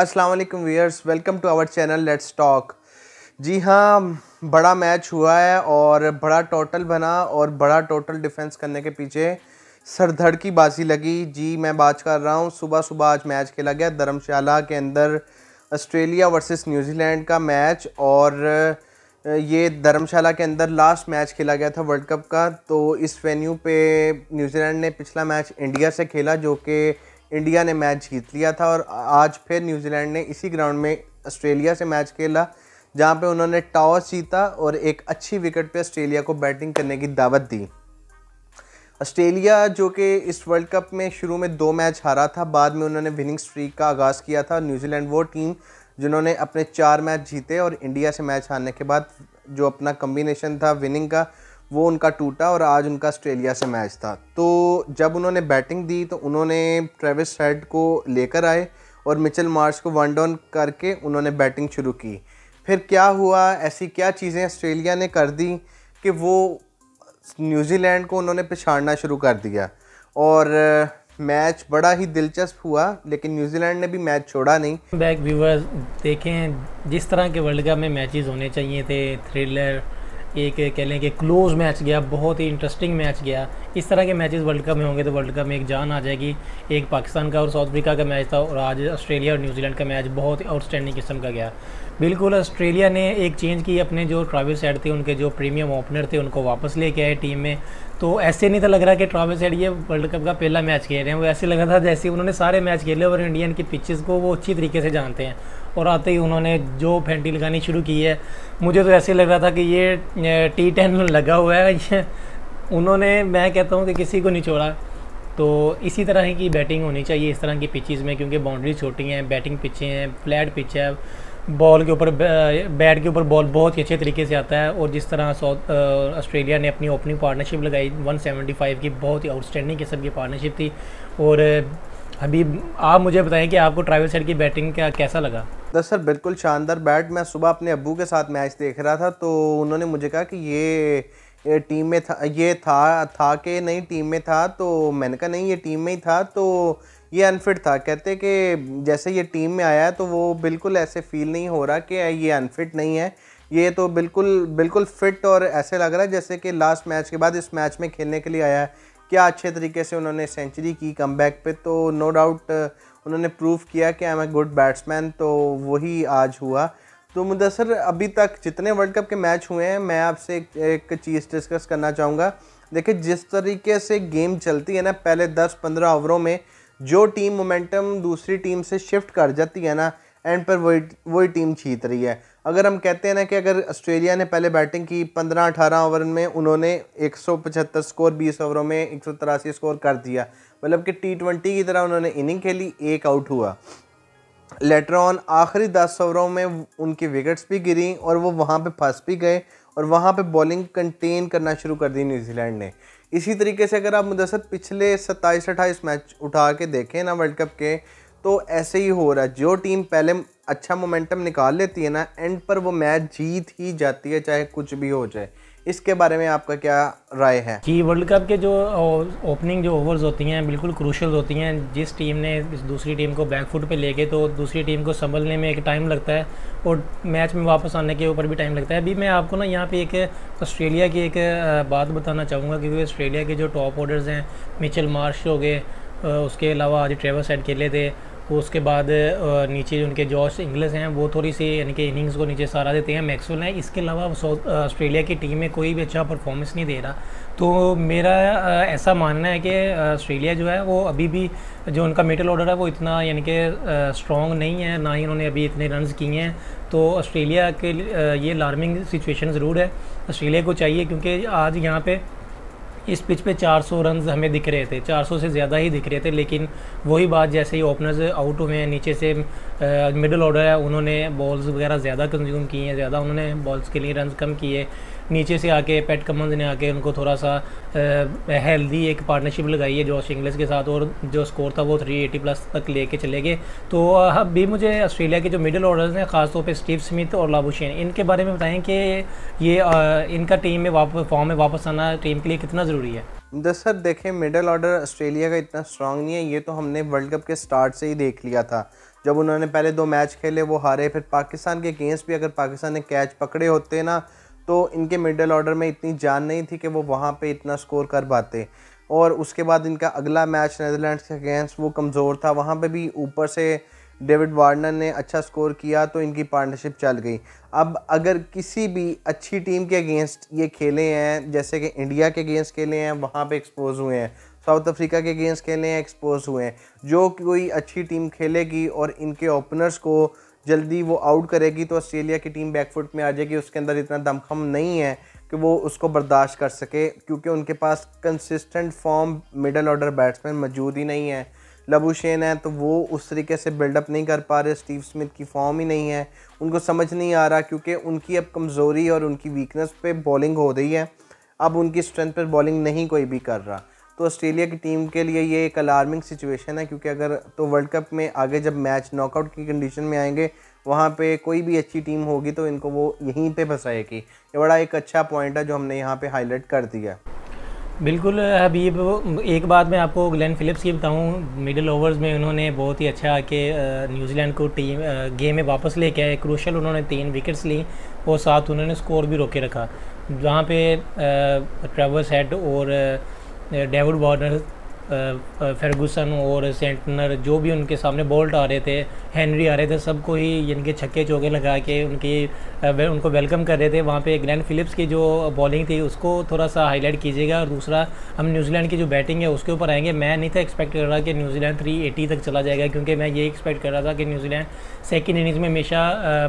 अस्सलाम वालेकुम viewers welcome to our channel let's talk जी हाँ बड़ा मैच हुआ है और बड़ा टोटल बना और बड़ा टोटल डिफेंस करने के पीछे सरधड़ की बाजी लगी जी मैं बात कर रहा हूँ सुबह सुबह आज मैच खेला गया धर्मशाला के अंदर ऑस्ट्रेलिया वर्सेस न्यूजीलैंड का मैच और ये धर्मशाला के अंदर लास्ट मैच खेला गया था वर्ल्ड कप का तो इस वेन्यू पे न्यूजीलैंड ने पिछला मैच इंडिया से खेला जो कि इंडिया ने मैच जीत लिया था और आज फिर न्यूजीलैंड ने इसी ग्राउंड में ऑस्ट्रेलिया से मैच खेला जहाँ पे उन्होंने टॉस जीता और एक अच्छी विकेट पे ऑस्ट्रेलिया को बैटिंग करने की दावत दी ऑस्ट्रेलिया जो कि इस वर्ल्ड कप में शुरू में दो मैच हारा था बाद में उन्होंने विनिंग स्ट्रीक का आगाज़ किया था न्यूजीलैंड वो टीम जिन्होंने अपने चार मैच जीते और इंडिया से मैच हारने के बाद जो अपना कम्बिनेशन था विनिंग का वो उनका टूटा और आज उनका ऑस्ट्रेलिया से मैच था तो जब उन्होंने बैटिंग दी तो उन्होंने ट्रेविस हेड को लेकर आए और मिचल मार्च को वन डाउन करके उन्होंने बैटिंग शुरू की फिर क्या हुआ ऐसी क्या चीज़ें ऑस्ट्रेलिया ने कर दी कि वो न्यूजीलैंड को उन्होंने पिछाड़ना शुरू कर दिया और मैच बड़ा ही दिलचस्प हुआ लेकिन न्यूजीलैंड ने भी मैच छोड़ा नहीं बैक व्यूवर्स देखें जिस तरह के वर्ल्ड कप में मैचेस होने चाहिए थे थ्रिलर एक कह लें कि क्लोज मैच गया बहुत ही इंटरेस्टिंग मैच गया इस तरह के मैचेस वर्ल्ड कप में होंगे तो वर्ल्ड कप में एक जान आ जाएगी एक पाकिस्तान का और साउथ अफ्रीका का मैच था और आज ऑस्ट्रेलिया और न्यूजीलैंड का मैच बहुत ही आउटस्टैंडिंग किस्म का गया बिल्कुल ऑस्ट्रेलिया ने एक चेंज की अपने जो ट्रावल सेट थे उनके जो प्रीमियम ओपनर थे उनको वापस लेके आए टीम में तो ऐसे नहीं था लग रहा कि ट्रावल सेट ये वर्ल्ड कप का पहला मैच खेल रहे हैं वो ऐसे लगा था जैसे उन्होंने सारे मैच खेले और इंडियन की पिचेस को वो अच्छी तरीके से जानते हैं और आते ही उन्होंने जो फेंटी लगानी शुरू की है मुझे तो ऐसे लग रहा था कि ये टी टेन लगा हुआ है उन्होंने मैं कहता हूँ कि किसी को नहीं छोड़ा तो इसी तरह की बैटिंग होनी चाहिए इस तरह की पिचेज़ में क्योंकि बाउंड्री छोटी हैं बैटिंग पिचें हैं फ्लैट पिच है बॉल के ऊपर बैट के ऊपर बॉल बहुत ही अच्छे तरीके से आता है और जिस तरह साउथ ऑस्ट्रेलिया ने अपनी ओपनिंग पार्टनरशिप लगाई 175 की बहुत ही आउटस्टैंडिंग किस्म की पार्टनरशिप थी और अभी आप मुझे बताएं कि आपको ट्राइवल सेट की बैटिंग का कैसा लगा दस सर बिल्कुल शानदार बैट मैं सुबह अपने अबू के साथ मैच देख रहा था तो उन्होंने मुझे कहा कि ये ये टीम में था ये था था कि नहीं टीम में था तो मैंने कहा नहीं ये टीम में ही था तो ये अनफिट था कहते कि जैसे ये टीम में आया है तो वो बिल्कुल ऐसे फील नहीं हो रहा कि ये अनफिट नहीं है ये तो बिल्कुल बिल्कुल फिट और ऐसे लग रहा है जैसे कि लास्ट मैच के बाद इस मैच में खेलने के लिए आया है क्या अच्छे तरीके से उन्होंने सेंचुरी की कम बैक पर तो नो डाउट uh, उन्होंने प्रूव किया कि I am a good batsman तो वही आज हुआ तो मुदसर अभी तक जितने वर्ल्ड कप के मैच हुए हैं मैं आपसे एक, एक चीज़ डिस्कस करना चाहूँगा देखिए जिस तरीके से गेम चलती है ना पहले 10-15 ओवरों में जो टीम मोमेंटम दूसरी टीम से शिफ्ट कर जाती है ना एंड पर वही वही टीम जीत रही है अगर हम कहते हैं ना कि अगर ऑस्ट्रेलिया ने पहले बैटिंग की पंद्रह अठारह ओवर में उन्होंने एक सौ पचहत्तर स्कोर बीस ओवरों में एक सौ तिरासी स्कोर कर दिया मतलब कि टी ट्वेंटी की तरह उन्होंने इनिंग खेली एक आउट हुआ लेटर ऑन आखिरी दस ओवरों में उनकी विकेट्स भी गिरी और वो वहाँ पे फंस भी गए और वहाँ पे बॉलिंग कंटेन करना शुरू कर दी न्यूजीलैंड ने इसी तरीके से अगर आप मुदसर पिछले सत्ताईस अट्ठाईस मैच उठा के देखें ना वर्ल्ड कप के तो ऐसे ही हो रहा है जो टीम पहले अच्छा मोमेंटम निकाल लेती है ना एंड पर वो मैच जीत ही जाती है चाहे कुछ भी हो जाए इसके बारे में आपका क्या राय है कि वर्ल्ड कप के जो ओपनिंग जो ओवर्स होती हैं बिल्कुल क्रूशल होती हैं जिस टीम ने दूसरी टीम को बैकफुट पे लेके तो दूसरी टीम को संभलने में एक टाइम लगता है और मैच में वापस आने के ऊपर भी टाइम लगता है अभी मैं आपको ना यहाँ पे एक ऑस्ट्रेलिया की एक बात बताना चाहूँगा क्योंकि ऑस्ट्रेलिया के जो टॉप ऑर्डर्स हैं मिचल मार्श हो गए उसके अलावा आज ट्रेवल सेट खेले थे उसके बाद नीचे उनके जॉर्ज इंग्लिस हैं वो थोड़ी सी यानी कि इनिंग्स को नीचे सहारा देते हैं मैक्सवेल हैं इसके अलावा ऑस्ट्रेलिया की टीम में कोई भी अच्छा परफॉर्मेंस नहीं दे रहा तो मेरा ऐसा मानना है कि ऑस्ट्रेलिया जो है वो अभी भी जो उनका मिडल ऑर्डर है वो इतना यानी कि स्ट्रॉन्ग नहीं है ना ही उन्होंने अभी इतने रन किए हैं तो ऑस्ट्रेलिया के ये अलार्मिंग सिचुएशन ज़रूर है ऑस्ट्रेलिया को चाहिए क्योंकि आज यहाँ पर इस पिच पे 400 रन हमें दिख रहे थे 400 से ज़्यादा ही दिख रहे थे लेकिन वही बात जैसे ही ओपनर्स आउट हुए हैं नीचे से मिडल ऑर्डर है उन्होंने बॉल्स वगैरह ज़्यादा कंज्यूम किए हैं ज़्यादा उन्होंने बॉल्स के लिए रन कम किए नीचे से आके पेट कमंस ने आके उनको थोड़ा सा हेल्दी एक पार्टनरशिप लगाई है जॉश इंग्लिस के साथ और जो स्कोर था वो 380 प्लस तक लेके चले गए तो अब भी मुझे ऑस्ट्रेलिया के जो मिडिल ऑर्डर्स हैं खासतौर पर स्टीव स्मिथ और लाबुशेन इनके बारे में बताएं कि ये इनका टीम में वापस फॉर्म में वापस आना टीम के लिए कितना ज़रूरी है तो सर देखें मिडल ऑर्डर ऑस्ट्रेलिया का इतना स्ट्रांग नहीं है ये तो हमने वर्ल्ड कप के स्टार्ट से ही देख लिया था जब उन्होंने पहले दो मैच खेले वो हारे फिर पाकिस्तान के अगेंस्ट भी अगर पाकिस्तान ने कैच पकड़े होते ना तो इनके मिडल ऑर्डर में इतनी जान नहीं थी कि वो वहाँ पे इतना स्कोर कर पाते और उसके बाद इनका अगला मैच नदरलैंड के अगेंस्ट वो कमज़ोर था वहाँ पे भी ऊपर से डेविड वार्नर ने अच्छा स्कोर किया तो इनकी पार्टनरशिप चल गई अब अगर किसी भी अच्छी टीम के अगेंस्ट ये खेले हैं जैसे कि इंडिया के अगेंस्ट खेले हैं वहाँ पर एक्सपोज हुए हैं साउथ अफ्रीका के अगेंस्ट खेले हैं एक्सपोज हुए हैं जो कोई अच्छी टीम खेलेगी और इनके ओपनर्स को जल्दी वो आउट करेगी तो ऑस्ट्रेलिया की टीम बैकफुट में आ जाएगी उसके अंदर इतना दमखम नहीं है कि वो उसको बर्दाश्त कर सके क्योंकि उनके पास consistent form middle order batsman मौजूद ही नहीं है लबूशेन है तो वो उस तरीके से बिल्डअप नहीं कर पा रहे स्टीव स्मिथ की फॉर्म ही नहीं है उनको समझ नहीं आ रहा क्योंकि उनकी अब कमज़ोरी और उनकी वीकनेस पे बॉलिंग हो रही है अब उनकी स्ट्रेंथ पर बॉलिंग नहीं कोई भी कर रहा तो ऑस्ट्रेलिया की टीम के लिए ये एक अलार्मिंग सिचुएशन है क्योंकि अगर तो वर्ल्ड कप में आगे जब मैच नॉकआउट की कंडीशन में आएंगे वहाँ पे कोई भी अच्छी टीम होगी तो इनको वो यहीं पे फंसाएगी ये बड़ा एक अच्छा पॉइंट है जो हमने यहाँ पे हाईलाइट कर दिया बिल्कुल हबीब एक बात मैं आपको ग्लेन फ़िलिप्स की बताऊँ मिडिल ओवर्स में उन्होंने बहुत ही अच्छा आके न्यूजीलैंड को टीम गेम में वापस लेके आए क्रोशल उन्होंने तीन विकेट्स ली और साथ उन्होंने स्कोर भी रोके रखा जहाँ पे ट्रेवल्स हेड और their David Warner फर्गूसन और सेंटनर जो भी उनके सामने बोल्ट आ रहे थे हेनरी आ रहे थे सबको ही इनके छक्के चौके लगा के उनकी वे, उनको वेलकम कर रहे थे वहाँ पे ग्रैंड फिलिप्स की जो बॉलिंग थी उसको थोड़ा सा हाईलाइट कीजिएगा और दूसरा हम न्यूजीलैंड की जो बैटिंग है उसके ऊपर आएंगे मैं नहीं था एक्सपेक्ट कर रहा कि न्यूजीलैंड थ्री तक चला जाएगा क्योंकि मैं ये एक्सपेक्ट कर रहा था कि न्यूजीलैंड सेकेंड इनिंग्स में हमेशा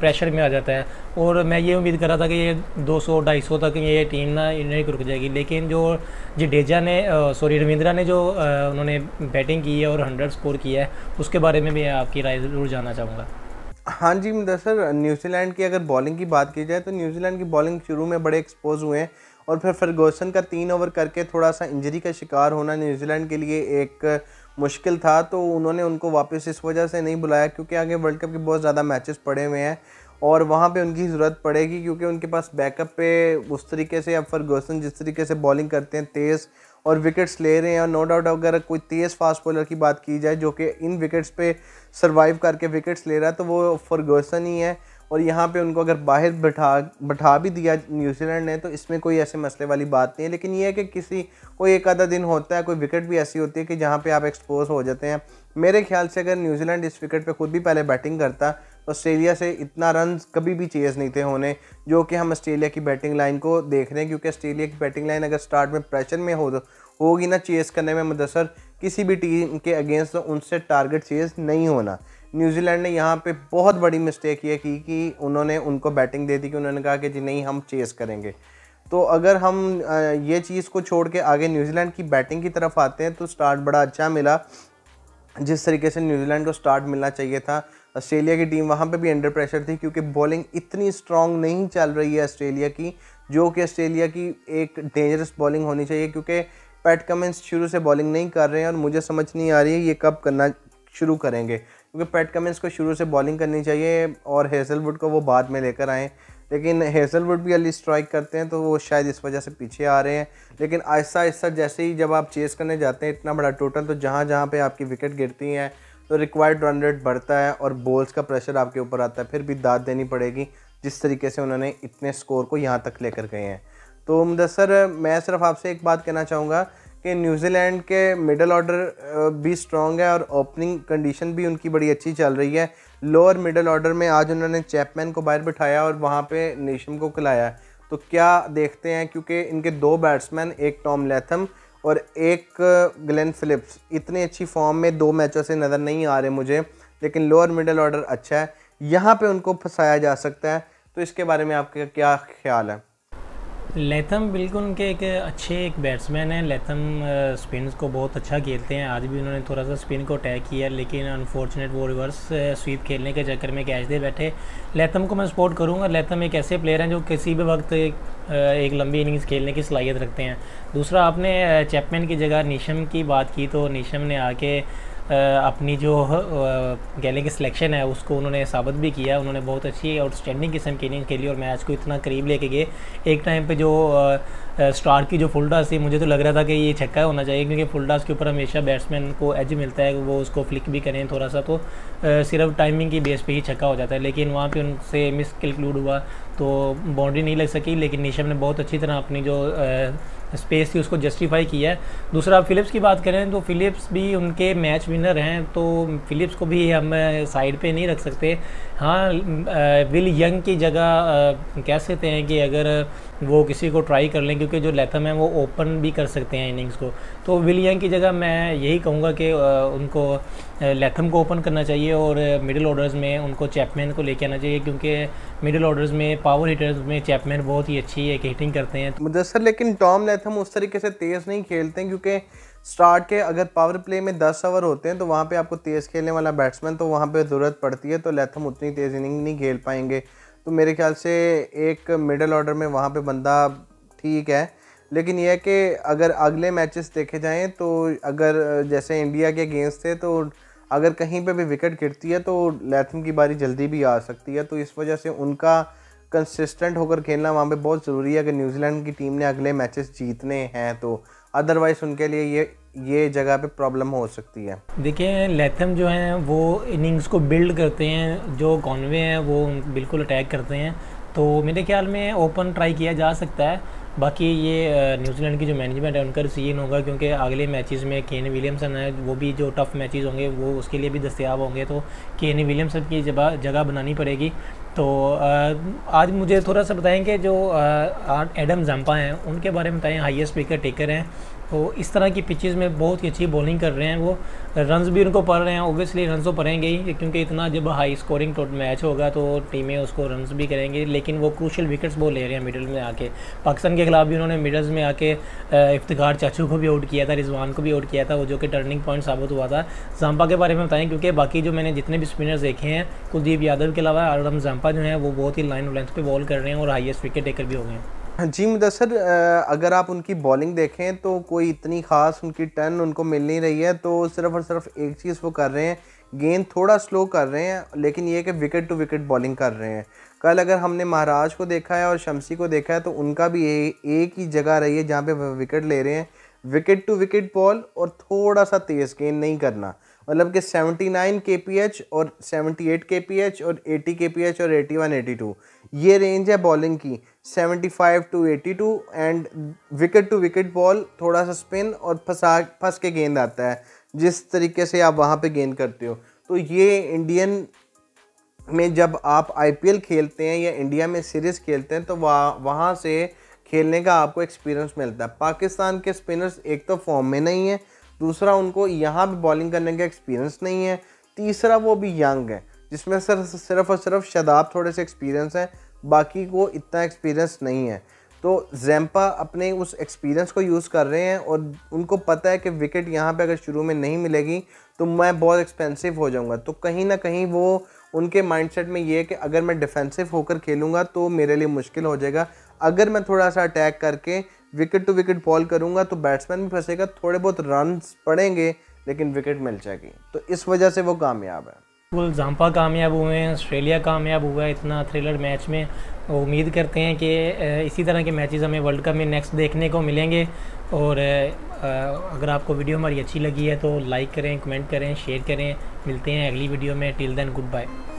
प्रेशर में आ जाता है और मैं ये उम्मीद कर रहा था कि ये ढाई सौ तक ये टीम ना इन्हें रुक जाएगी लेकिन जो जडेजा ने सॉरी रविंद्रा ने जो उन्होंने बैटिंग की है और हंड्रेड स्कोर किया है उसके बारे में भी आपकी राय ज़रूर जानना चाहूँगा हाँ जी दरअसल सर न्यूजीलैंड की अगर बॉलिंग की बात की जाए तो न्यूजीलैंड की बॉलिंग शुरू में बड़े एक्सपोज हुए हैं और फिर फर्गोसन का तीन ओवर करके थोड़ा सा इंजरी का शिकार होना न्यूजीलैंड के लिए एक मुश्किल था तो उन्होंने उनको वापस इस वजह से नहीं बुलाया क्योंकि आगे वर्ल्ड कप के बहुत ज़्यादा मैचेस पड़े हुए हैं और वहाँ पे उनकी ज़रूरत पड़ेगी क्योंकि उनके पास बैकअप पे उस तरीके से अब फर्गोसन जिस तरीके से बॉलिंग करते हैं तेज़ और विकेट्स ले रहे हैं और नो डाउट अगर कोई तेज़ फास्ट बॉलर की बात की जाए जो कि इन विकेट्स पे सरवाइव करके विकेट्स ले रहा है तो वो फर्गोसन ही है और यहाँ पे उनको अगर बाहर बैठा बैठा भी दिया न्यूजीलैंड ने तो इसमें कोई ऐसे मसले वाली बात नहीं है लेकिन ये है कि किसी कोई एक आधा दिन होता है कोई विकेट भी ऐसी होती है कि जहाँ पे आप एक्सपोज हो जाते हैं मेरे ख्याल से अगर न्यूजीलैंड इस विकेट पे खुद भी पहले बैटिंग करता ऑस्ट्रेलिया से इतना रन कभी भी चेज़ नहीं थे होने जो कि हम ऑस्ट्रेलिया की बैटिंग लाइन को देख रहे हैं क्योंकि ऑस्ट्रेलिया की बैटिंग लाइन अगर स्टार्ट में प्रेशर में हो तो होगी ना चेज़ करने में मदसर किसी भी टीम के अगेंस्ट तो उनसे टारगेट चेज़ नहीं होना न्यूजीलैंड ने यहाँ पे बहुत बड़ी मिस्टेक ये की कि उन्होंने उनको बैटिंग दे दी कि उन्होंने कहा कि जी नहीं हम चेज़ करेंगे तो अगर हम ये चीज़ को छोड़ के आगे न्यूजीलैंड की बैटिंग की तरफ आते हैं तो स्टार्ट बड़ा अच्छा मिला जिस तरीके से न्यूजीलैंड को स्टार्ट मिलना चाहिए था ऑस्ट्रेलिया की टीम वहाँ पे भी अंडर प्रेशर थी क्योंकि बॉलिंग इतनी स्ट्रांग नहीं चल रही है ऑस्ट्रेलिया की जो कि ऑस्ट्रेलिया की एक डेंजरस बॉलिंग होनी चाहिए क्योंकि पैट कमिंस शुरू से बॉलिंग नहीं कर रहे हैं और मुझे समझ नहीं आ रही है ये कब करना शुरू करेंगे क्योंकि पैट कमिंस को शुरू से बॉलिंग करनी चाहिए और हेजलवुड को वो बाद में लेकर आएँ लेकिन हेजलवुड भी अली स्ट्राइक करते हैं तो वो शायद इस वजह से पीछे आ रहे हैं लेकिन आहिस्ता आहिस्ता जैसे ही जब आप चेस करने जाते हैं इतना बड़ा टोटल तो जहाँ जहाँ पर आपकी विकेट गिरती हैं तो रिक्वायर्ड रन रेट बढ़ता है और बॉल्स का प्रेशर आपके ऊपर आता है फिर भी दाद देनी पड़ेगी जिस तरीके से उन्होंने इतने स्कोर को यहाँ तक लेकर गए हैं तो मुदसर मैं सिर्फ आपसे एक बात कहना चाहूँगा कि न्यूजीलैंड के मिडल ऑर्डर भी स्ट्रॉन्ग है और ओपनिंग कंडीशन भी उनकी बड़ी अच्छी चल रही है लोअर मिडल ऑर्डर में आज उन्होंने चैपमैन को बाहर बिठाया और वहाँ पे नेशम को खिलाया तो क्या देखते हैं क्योंकि इनके दो बैट्समैन एक टॉम लेथम और एक ग्लेन फिलिप्स इतनी अच्छी फॉर्म में दो मैचों से नज़र नहीं आ रहे मुझे लेकिन लोअर मिडल ऑर्डर अच्छा है यहाँ पे उनको फंसाया जा सकता है तो इसके बारे में आपका क्या ख्याल है लेथम बिल्कुल उनके एक अच्छे एक बैट्समैन हैं लेथम स्पिन को बहुत अच्छा खेलते हैं आज भी उन्होंने थोड़ा सा स्पिन को अटैक किया लेकिन अनफॉर्चुनेट वो रिवर्स स्वीप खेलने के चक्कर में कैच दे बैठे लेथम को मैं सपोर्ट करूंगा लेथम एक ऐसे प्लेयर हैं जो किसी भी वक्त एक लंबी इनिंग्स खेलने की सलाहियत रखते हैं दूसरा आपने चैपमैन की जगह निशम की बात की तो निशम ने आके अपनी जो गैले की सिलेक्शन है उसको उन्होंने साबित भी किया उन्होंने बहुत अच्छी आउटस्टैंडिंग किस्म की इनिंग खेली और मैच को इतना करीब लेके गए एक टाइम पे जो स्टार की जो फुल थी मुझे तो लग रहा था कि ये छक्का होना चाहिए क्योंकि फुल के ऊपर हमेशा बैट्समैन को एज मिलता है वो उसको फ्लिक भी करें थोड़ा सा तो सिर्फ टाइमिंग की बेस पर ही छक्का हो जाता है लेकिन वहाँ पर उनसे मिस कंक्लूड हुआ तो बाउंड्री नहीं लग सकी लेकिन निशम ने बहुत अच्छी तरह अपनी जो स्पेस थी उसको जस्टिफाई किया है दूसरा फिलिप्स की बात करें तो फिलिप्स भी उनके मैच विनर हैं तो फिलिप्स को भी हम साइड पे नहीं रख सकते हाँ विल यंग की जगह कह सकते हैं कि अगर वो किसी को ट्राई कर लें क्योंकि जो लेथम है वो ओपन भी कर सकते हैं इनिंग्स को तो विल यंग की जगह मैं यही कहूँगा कि उनको लेथम को ओपन करना चाहिए और मिडिल ऑर्डर्स में उनको चैपमैन को लेके आना चाहिए क्योंकि मिडिल ऑर्डर्स में पावर हीटर्स में चैपमैन बहुत ही अच्छी एक हिटिंग करते हैं मुदसर लेकिन टॉम लेथम उस तरीके से तेज़ नहीं खेलते क्योंकि स्टार्ट के अगर पावर प्ले में दस ओवर होते हैं तो वहाँ पे आपको तेज़ खेलने वाला बैट्समैन तो वहाँ पे ज़रूरत पड़ती है तो लेथम उतनी तेज़ इनिंग नहीं खेल पाएंगे तो मेरे ख्याल से एक मिडल ऑर्डर में वहाँ पे बंदा ठीक है लेकिन यह कि अगर अगले मैचेस देखे जाएँ तो अगर जैसे इंडिया के अगेंस्ट थे तो अगर कहीं पे भी विकेट गिरती है तो लैथम की बारी जल्दी भी आ सकती है तो इस वजह से उनका कंसिस्टेंट होकर खेलना वहाँ पे बहुत ज़रूरी है अगर न्यूजीलैंड की टीम ने अगले मैचेस जीतने हैं तो अदरवाइज उनके लिए ये ये जगह पे प्रॉब्लम हो सकती है देखिए लेथम जो हैं वो इनिंग्स को बिल्ड करते हैं जो कॉनवे हैं वो बिल्कुल अटैक करते हैं तो मेरे ख्याल में ओपन ट्राई किया जा सकता है बाकी ये न्यूजीलैंड की जो मैनेजमेंट है उनका सीन होगा क्योंकि अगले मैचेस में केन विलियमसन है वो भी जो टफ़ मैचेस होंगे वो उसके लिए भी दस्तियाब होंगे तो केन विलियमसन की जगह जगह बनानी पड़ेगी तो आज मुझे थोड़ा सा बताएं कि जो एडम जम्पा हैं उनके बारे में बताएं हाईएस्ट स्पीकर टेकर हैं तो इस तरह की पिचेस में बहुत ही अच्छी बॉलिंग कर रहे हैं वो रन भी उनको पड़ रहे हैं ओबियसली रन तो पड़ेंगे ही क्योंकि इतना जब हाई स्कोरिंग मैच होगा तो टीमें उसको रनस भी करेंगी लेकिन वो क्रूशल विकेट्स वो ले रहे हैं मिडल में आके पाकिस्तान के खिलाफ भी उन्होंने मिडल्स में आके इफ्तार चाचू को भी आउट किया था रिजवान को भी आउट किया था वो जो कि टर्निंग पॉइंट साबित हुआ था जाम्पा के बारे में बताएं क्योंकि बाकी जो मैंने जितने भी स्पिनर्स देखे हैं कुलदीप यादव के अलावा आरम जाम्पा जो हैं वो बहुत ही लाइन लेंथ पर बॉल कर रहे हैं और हाइस्ट विकेट टेकर भी हो गए हैं जी मुदसर अगर आप उनकी बॉलिंग देखें तो कोई इतनी ख़ास उनकी टर्न उनको मिल नहीं रही है तो सिर्फ और सिर्फ एक चीज़ वो कर रहे हैं गेंद थोड़ा स्लो कर रहे हैं लेकिन ये कि विकेट टू विकेट बॉलिंग कर रहे हैं कल अगर हमने महाराज को देखा है और शमसी को देखा है तो उनका भी ए, एक ही जगह रही है जहाँ पर विकेट ले रहे हैं विकेट टू विकेट बॉल और थोड़ा सा तेज़ गेंद नहीं करना मतलब कि 79 एच और 78 एच और 80 एच और 81 82 ये रेंज है बॉलिंग की 75 two 82 end wicket to wicket ball थोड़ा सा स्पिन और फंसा फंस के गेंद आता है जिस तरीके से आप वहाँ पे गेंद करते हो तो ये इंडियन में जब आप आईपीएल खेलते हैं या इंडिया में सीरीज़ खेलते हैं तो वहाँ वहाँ से खेलने का आपको एक्सपीरियंस मिलता है पाकिस्तान के स्पिनर्स एक तो फॉर्म में नहीं है दूसरा उनको यहाँ भी बॉलिंग करने का एक्सपीरियंस नहीं है तीसरा वो भी यंग है जिसमें सर सिर्फ और सिर्फ शदाब थोड़े से एक्सपीरियंस हैं बाकी को इतना एक्सपीरियंस नहीं है तो जैम्पा अपने उस एक्सपीरियंस को यूज़ कर रहे हैं और उनको पता है कि विकेट यहाँ पे अगर शुरू में नहीं मिलेगी तो मैं बहुत एक्सपेंसिव हो जाऊँगा तो कहीं ना कहीं वो उनके माइंडसेट में ये है कि अगर मैं डिफेंसिव होकर खेलूँगा तो मेरे लिए मुश्किल हो जाएगा अगर मैं थोड़ा सा अटैक करके विकेट टू विकेट बॉल करूँगा तो बैट्समैन भी फंसेगा थोड़े बहुत रन पड़ेंगे लेकिन विकेट मिल जाएगी तो इस वजह से वो कामयाब है बिल्कुल जाम्पा कामयाब हुए हैं ऑस्ट्रेलिया कामयाब हुआ है इतना थ्रिलर मैच में तो उम्मीद करते हैं कि इसी तरह के मैचेस हमें वर्ल्ड कप में नेक्स्ट देखने को मिलेंगे और अगर आपको वीडियो हमारी अच्छी लगी है तो लाइक करें कमेंट करें शेयर करें मिलते हैं अगली वीडियो में टिल देन गुड बाय